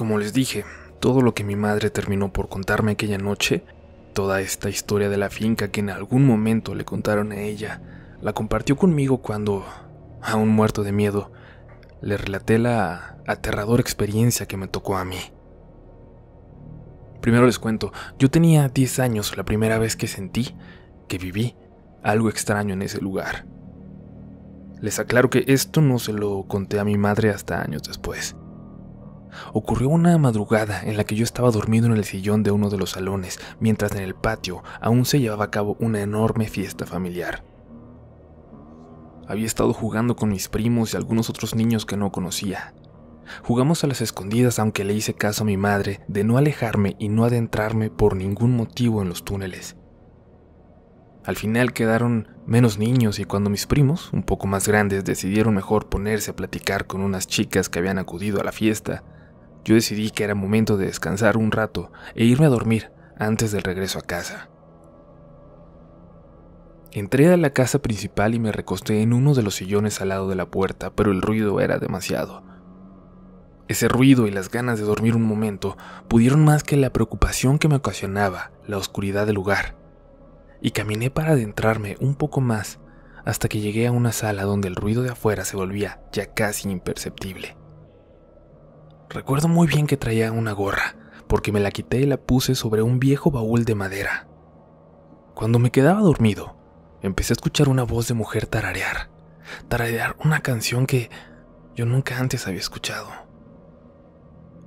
como les dije, todo lo que mi madre terminó por contarme aquella noche, toda esta historia de la finca que en algún momento le contaron a ella, la compartió conmigo cuando, aún muerto de miedo, le relaté la aterradora experiencia que me tocó a mí. Primero les cuento, yo tenía 10 años la primera vez que sentí, que viví, algo extraño en ese lugar. Les aclaro que esto no se lo conté a mi madre hasta años después. Ocurrió una madrugada en la que yo estaba dormido en el sillón de uno de los salones, mientras en el patio aún se llevaba a cabo una enorme fiesta familiar. Había estado jugando con mis primos y algunos otros niños que no conocía. Jugamos a las escondidas aunque le hice caso a mi madre de no alejarme y no adentrarme por ningún motivo en los túneles. Al final quedaron menos niños y cuando mis primos, un poco más grandes, decidieron mejor ponerse a platicar con unas chicas que habían acudido a la fiesta, yo decidí que era momento de descansar un rato e irme a dormir antes del regreso a casa. Entré a la casa principal y me recosté en uno de los sillones al lado de la puerta, pero el ruido era demasiado. Ese ruido y las ganas de dormir un momento pudieron más que la preocupación que me ocasionaba la oscuridad del lugar, y caminé para adentrarme un poco más hasta que llegué a una sala donde el ruido de afuera se volvía ya casi imperceptible. Recuerdo muy bien que traía una gorra, porque me la quité y la puse sobre un viejo baúl de madera. Cuando me quedaba dormido, empecé a escuchar una voz de mujer tararear, tararear una canción que yo nunca antes había escuchado.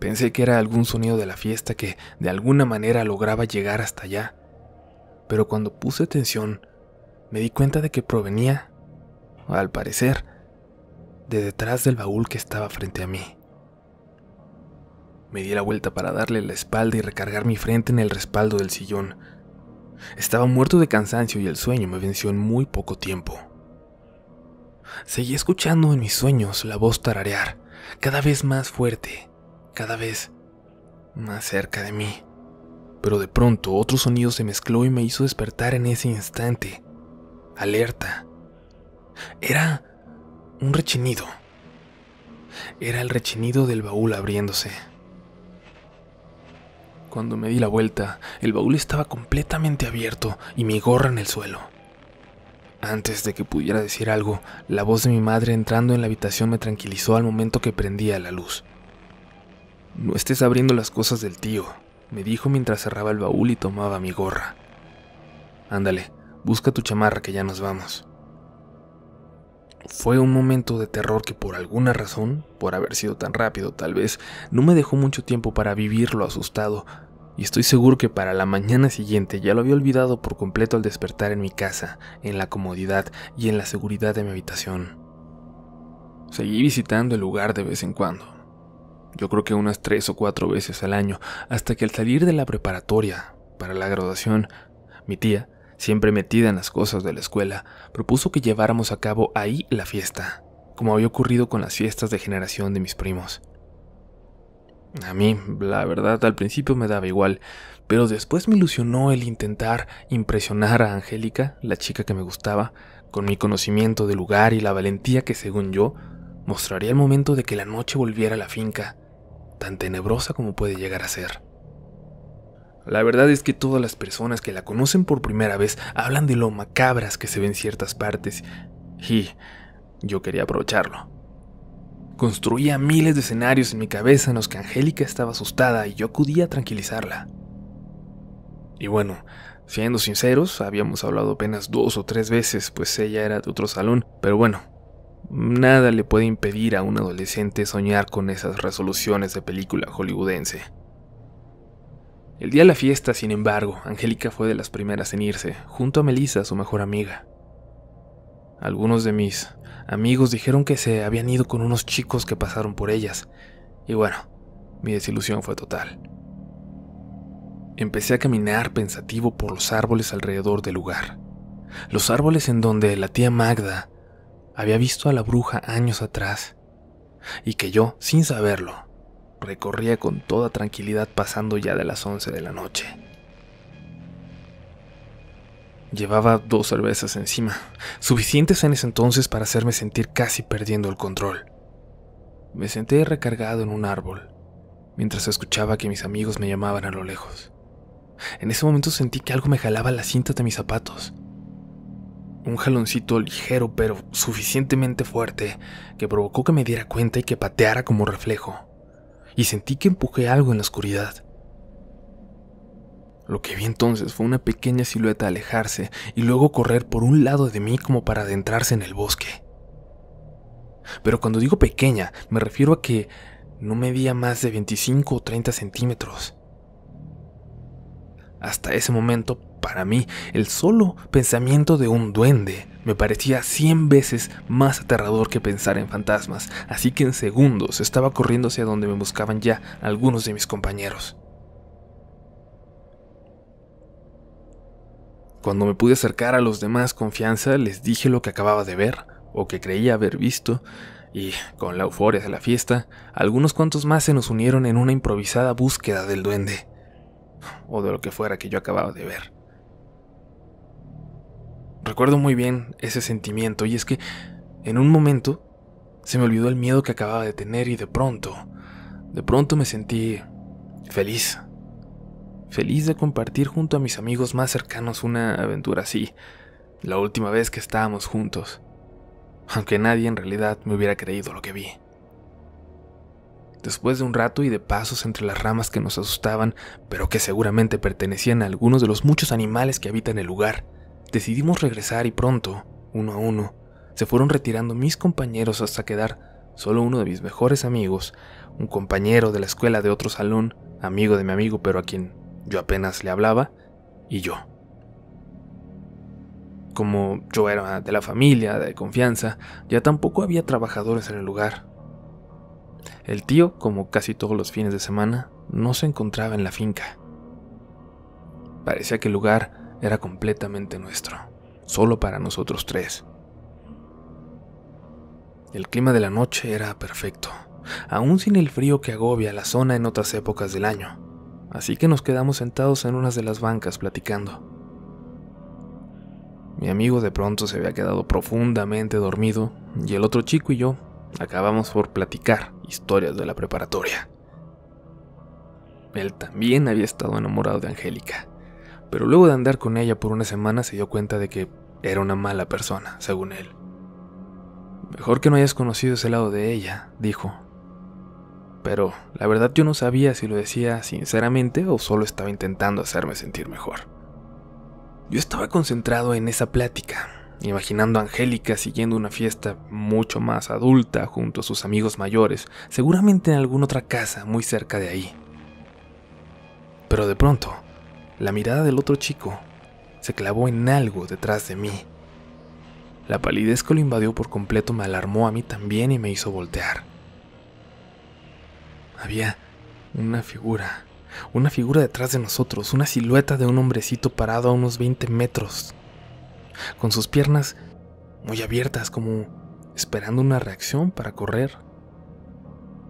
Pensé que era algún sonido de la fiesta que de alguna manera lograba llegar hasta allá, pero cuando puse atención, me di cuenta de que provenía, al parecer, de detrás del baúl que estaba frente a mí. Me di la vuelta para darle la espalda y recargar mi frente en el respaldo del sillón. Estaba muerto de cansancio y el sueño me venció en muy poco tiempo. Seguí escuchando en mis sueños la voz tararear, cada vez más fuerte, cada vez más cerca de mí. Pero de pronto otro sonido se mezcló y me hizo despertar en ese instante, alerta. Era un rechinido. Era el rechinido del baúl abriéndose. Cuando me di la vuelta, el baúl estaba completamente abierto y mi gorra en el suelo. Antes de que pudiera decir algo, la voz de mi madre entrando en la habitación me tranquilizó al momento que prendía la luz. No estés abriendo las cosas del tío, me dijo mientras cerraba el baúl y tomaba mi gorra. Ándale, busca tu chamarra que ya nos vamos. Fue un momento de terror que por alguna razón, por haber sido tan rápido tal vez, no me dejó mucho tiempo para vivirlo asustado, y estoy seguro que para la mañana siguiente ya lo había olvidado por completo al despertar en mi casa, en la comodidad y en la seguridad de mi habitación. Seguí visitando el lugar de vez en cuando, yo creo que unas tres o cuatro veces al año, hasta que al salir de la preparatoria para la graduación, mi tía, siempre metida en las cosas de la escuela, propuso que lleváramos a cabo ahí la fiesta, como había ocurrido con las fiestas de generación de mis primos. A mí, la verdad, al principio me daba igual, pero después me ilusionó el intentar impresionar a Angélica, la chica que me gustaba, con mi conocimiento del lugar y la valentía que, según yo, mostraría el momento de que la noche volviera a la finca, tan tenebrosa como puede llegar a ser. La verdad es que todas las personas que la conocen por primera vez hablan de lo macabras que se ven ciertas partes, y yo quería aprovecharlo. Construía miles de escenarios en mi cabeza en los que Angélica estaba asustada y yo acudía a tranquilizarla. Y bueno, siendo sinceros, habíamos hablado apenas dos o tres veces, pues ella era de otro salón, pero bueno, nada le puede impedir a un adolescente soñar con esas resoluciones de película hollywoodense. El día de la fiesta, sin embargo, Angélica fue de las primeras en irse, junto a Melissa, su mejor amiga. Algunos de mis amigos dijeron que se habían ido con unos chicos que pasaron por ellas, y bueno, mi desilusión fue total. Empecé a caminar pensativo por los árboles alrededor del lugar, los árboles en donde la tía Magda había visto a la bruja años atrás, y que yo, sin saberlo, recorría con toda tranquilidad pasando ya de las 11 de la noche. Llevaba dos cervezas encima, suficientes en ese entonces para hacerme sentir casi perdiendo el control. Me senté recargado en un árbol, mientras escuchaba que mis amigos me llamaban a lo lejos. En ese momento sentí que algo me jalaba la cinta de mis zapatos. Un jaloncito ligero pero suficientemente fuerte que provocó que me diera cuenta y que pateara como reflejo y sentí que empujé algo en la oscuridad. Lo que vi entonces fue una pequeña silueta alejarse y luego correr por un lado de mí como para adentrarse en el bosque. Pero cuando digo pequeña, me refiero a que no medía más de 25 o 30 centímetros. Hasta ese momento para mí, el solo pensamiento de un duende me parecía 100 veces más aterrador que pensar en fantasmas, así que en segundos estaba corriendo hacia donde me buscaban ya algunos de mis compañeros. Cuando me pude acercar a los demás confianza, les dije lo que acababa de ver, o que creía haber visto, y, con la euforia de la fiesta, algunos cuantos más se nos unieron en una improvisada búsqueda del duende, o de lo que fuera que yo acababa de ver. Recuerdo muy bien ese sentimiento y es que en un momento se me olvidó el miedo que acababa de tener y de pronto, de pronto me sentí feliz. Feliz de compartir junto a mis amigos más cercanos una aventura así, la última vez que estábamos juntos, aunque nadie en realidad me hubiera creído lo que vi. Después de un rato y de pasos entre las ramas que nos asustaban, pero que seguramente pertenecían a algunos de los muchos animales que habitan el lugar, Decidimos regresar y pronto, uno a uno, se fueron retirando mis compañeros hasta quedar solo uno de mis mejores amigos, un compañero de la escuela de otro salón, amigo de mi amigo pero a quien yo apenas le hablaba, y yo. Como yo era de la familia, de confianza, ya tampoco había trabajadores en el lugar. El tío, como casi todos los fines de semana, no se encontraba en la finca. Parecía que el lugar era completamente nuestro, solo para nosotros tres. El clima de la noche era perfecto, aún sin el frío que agobia la zona en otras épocas del año, así que nos quedamos sentados en unas de las bancas platicando. Mi amigo de pronto se había quedado profundamente dormido y el otro chico y yo acabamos por platicar historias de la preparatoria. Él también había estado enamorado de Angélica pero luego de andar con ella por una semana se dio cuenta de que era una mala persona, según él. Mejor que no hayas conocido ese lado de ella, dijo. Pero la verdad yo no sabía si lo decía sinceramente o solo estaba intentando hacerme sentir mejor. Yo estaba concentrado en esa plática, imaginando a Angélica siguiendo una fiesta mucho más adulta junto a sus amigos mayores, seguramente en alguna otra casa muy cerca de ahí. Pero de pronto, la mirada del otro chico se clavó en algo detrás de mí. La palidez que lo invadió por completo me alarmó a mí también y me hizo voltear. Había una figura, una figura detrás de nosotros, una silueta de un hombrecito parado a unos 20 metros, con sus piernas muy abiertas como esperando una reacción para correr.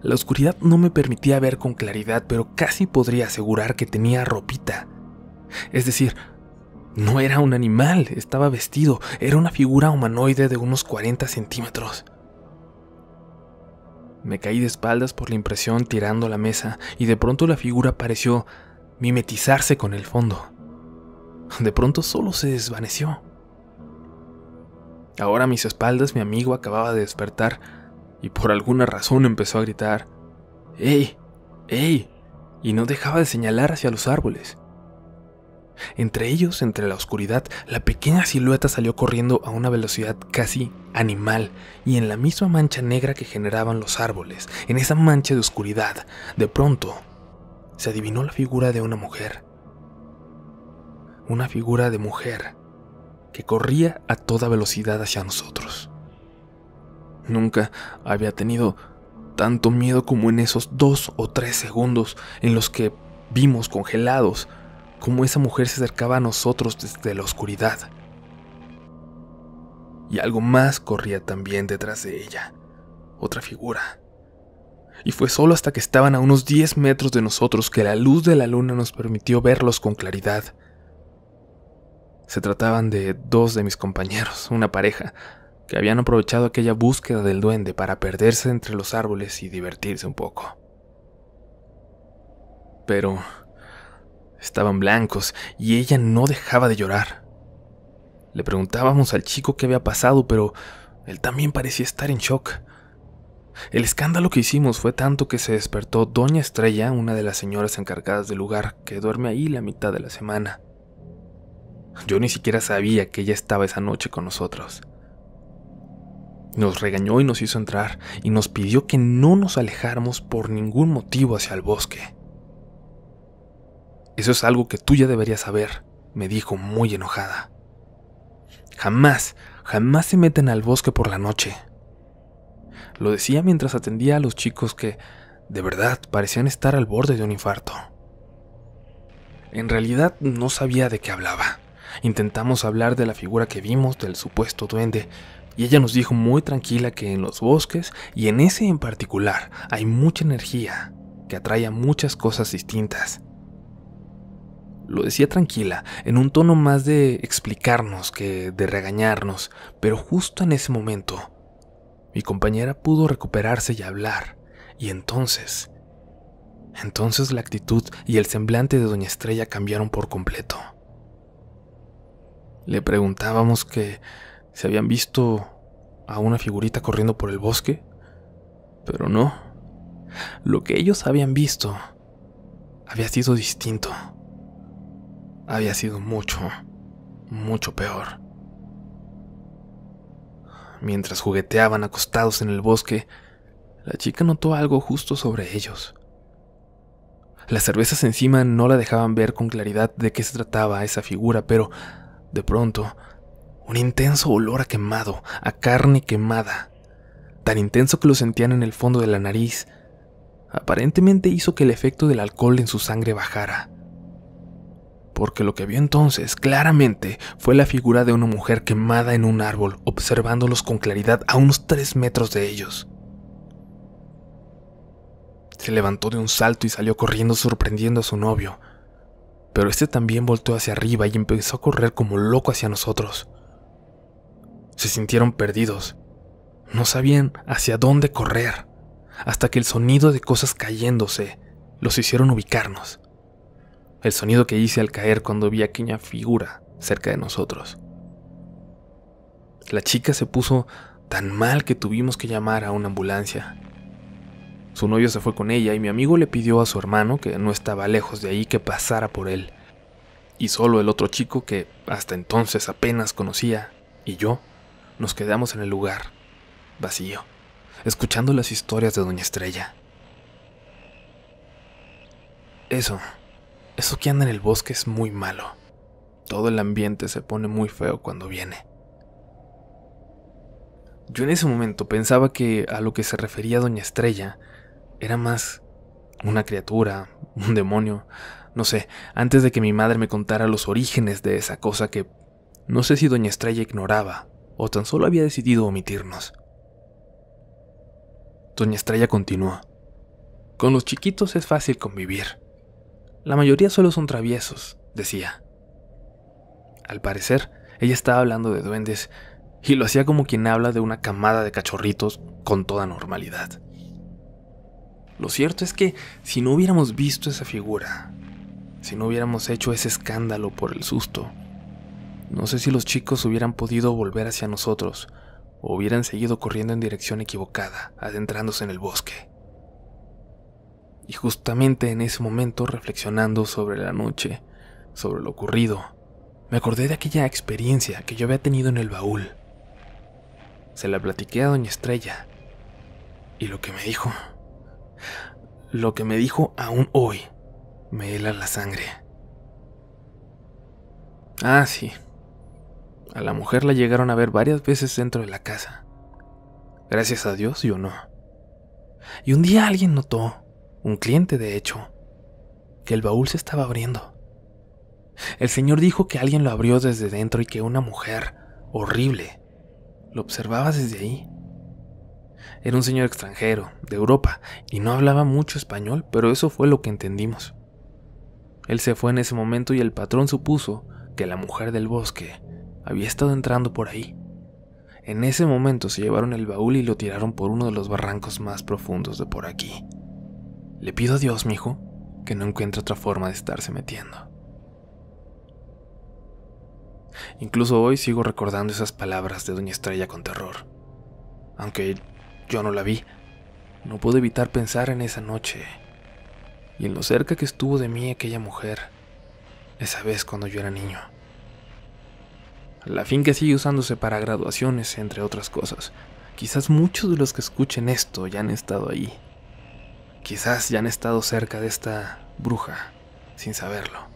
La oscuridad no me permitía ver con claridad, pero casi podría asegurar que tenía ropita es decir, no era un animal, estaba vestido, era una figura humanoide de unos 40 centímetros. Me caí de espaldas por la impresión tirando la mesa y de pronto la figura pareció mimetizarse con el fondo. De pronto solo se desvaneció. Ahora a mis espaldas mi amigo acababa de despertar y por alguna razón empezó a gritar, ¡Ey! ¡Ey! Y no dejaba de señalar hacia los árboles. Entre ellos, entre la oscuridad, la pequeña silueta salió corriendo a una velocidad casi animal y en la misma mancha negra que generaban los árboles, en esa mancha de oscuridad, de pronto, se adivinó la figura de una mujer. Una figura de mujer que corría a toda velocidad hacia nosotros. Nunca había tenido tanto miedo como en esos dos o tres segundos en los que vimos congelados cómo esa mujer se acercaba a nosotros desde la oscuridad. Y algo más corría también detrás de ella, otra figura. Y fue solo hasta que estaban a unos 10 metros de nosotros que la luz de la luna nos permitió verlos con claridad. Se trataban de dos de mis compañeros, una pareja, que habían aprovechado aquella búsqueda del duende para perderse entre los árboles y divertirse un poco. Pero estaban blancos y ella no dejaba de llorar. Le preguntábamos al chico qué había pasado, pero él también parecía estar en shock. El escándalo que hicimos fue tanto que se despertó Doña Estrella, una de las señoras encargadas del lugar, que duerme ahí la mitad de la semana. Yo ni siquiera sabía que ella estaba esa noche con nosotros. Nos regañó y nos hizo entrar, y nos pidió que no nos alejáramos por ningún motivo hacia el bosque. Eso es algo que tú ya deberías saber, me dijo muy enojada. Jamás, jamás se meten al bosque por la noche. Lo decía mientras atendía a los chicos que, de verdad, parecían estar al borde de un infarto. En realidad no sabía de qué hablaba. Intentamos hablar de la figura que vimos del supuesto duende, y ella nos dijo muy tranquila que en los bosques, y en ese en particular, hay mucha energía que atrae a muchas cosas distintas, lo decía tranquila, en un tono más de explicarnos que de regañarnos, pero justo en ese momento, mi compañera pudo recuperarse y hablar, y entonces, entonces la actitud y el semblante de Doña Estrella cambiaron por completo. Le preguntábamos que si habían visto a una figurita corriendo por el bosque, pero no. Lo que ellos habían visto había sido distinto había sido mucho, mucho peor. Mientras jugueteaban acostados en el bosque, la chica notó algo justo sobre ellos. Las cervezas encima no la dejaban ver con claridad de qué se trataba esa figura, pero de pronto, un intenso olor a quemado, a carne quemada, tan intenso que lo sentían en el fondo de la nariz, aparentemente hizo que el efecto del alcohol en su sangre bajara porque lo que vio entonces claramente fue la figura de una mujer quemada en un árbol, observándolos con claridad a unos tres metros de ellos. Se levantó de un salto y salió corriendo sorprendiendo a su novio, pero este también volteó hacia arriba y empezó a correr como loco hacia nosotros. Se sintieron perdidos, no sabían hacia dónde correr, hasta que el sonido de cosas cayéndose los hicieron ubicarnos el sonido que hice al caer cuando vi aquella figura cerca de nosotros. La chica se puso tan mal que tuvimos que llamar a una ambulancia. Su novio se fue con ella y mi amigo le pidió a su hermano, que no estaba lejos de ahí, que pasara por él. Y solo el otro chico, que hasta entonces apenas conocía, y yo, nos quedamos en el lugar, vacío, escuchando las historias de Doña Estrella. Eso eso que anda en el bosque es muy malo. Todo el ambiente se pone muy feo cuando viene. Yo en ese momento pensaba que a lo que se refería Doña Estrella era más una criatura, un demonio, no sé, antes de que mi madre me contara los orígenes de esa cosa que no sé si Doña Estrella ignoraba o tan solo había decidido omitirnos. Doña Estrella continuó. Con los chiquitos es fácil convivir. La mayoría solo son traviesos, decía. Al parecer, ella estaba hablando de duendes y lo hacía como quien habla de una camada de cachorritos con toda normalidad. Lo cierto es que si no hubiéramos visto esa figura, si no hubiéramos hecho ese escándalo por el susto, no sé si los chicos hubieran podido volver hacia nosotros o hubieran seguido corriendo en dirección equivocada, adentrándose en el bosque. Y justamente en ese momento, reflexionando sobre la noche, sobre lo ocurrido, me acordé de aquella experiencia que yo había tenido en el baúl. Se la platiqué a Doña Estrella. Y lo que me dijo, lo que me dijo aún hoy, me hela la sangre. Ah, sí. A la mujer la llegaron a ver varias veces dentro de la casa. Gracias a Dios yo no. Y un día alguien notó un cliente de hecho, que el baúl se estaba abriendo. El señor dijo que alguien lo abrió desde dentro y que una mujer, horrible, lo observaba desde ahí. Era un señor extranjero, de Europa, y no hablaba mucho español, pero eso fue lo que entendimos. Él se fue en ese momento y el patrón supuso que la mujer del bosque había estado entrando por ahí. En ese momento se llevaron el baúl y lo tiraron por uno de los barrancos más profundos de por aquí. Le pido a Dios, mijo, que no encuentre otra forma de estarse metiendo. Incluso hoy sigo recordando esas palabras de Doña Estrella con terror. Aunque yo no la vi, no pude evitar pensar en esa noche y en lo cerca que estuvo de mí aquella mujer, esa vez cuando yo era niño. La finca sigue usándose para graduaciones, entre otras cosas. Quizás muchos de los que escuchen esto ya han estado ahí. Quizás ya han estado cerca de esta bruja sin saberlo.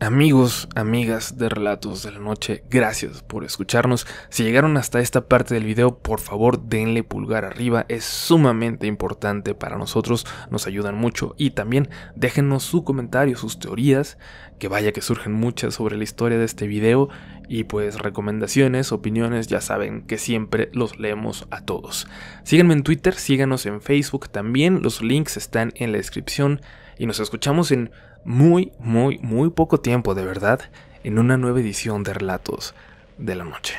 Amigos, amigas de Relatos de la Noche, gracias por escucharnos. Si llegaron hasta esta parte del video, por favor denle pulgar arriba, es sumamente importante para nosotros, nos ayudan mucho y también déjenos su comentario, sus teorías, que vaya que surgen muchas sobre la historia de este video y pues recomendaciones, opiniones, ya saben que siempre los leemos a todos. Síganme en Twitter, síganos en Facebook también, los links están en la descripción y nos escuchamos en muy, muy, muy poco tiempo, de verdad, en una nueva edición de Relatos de la Noche.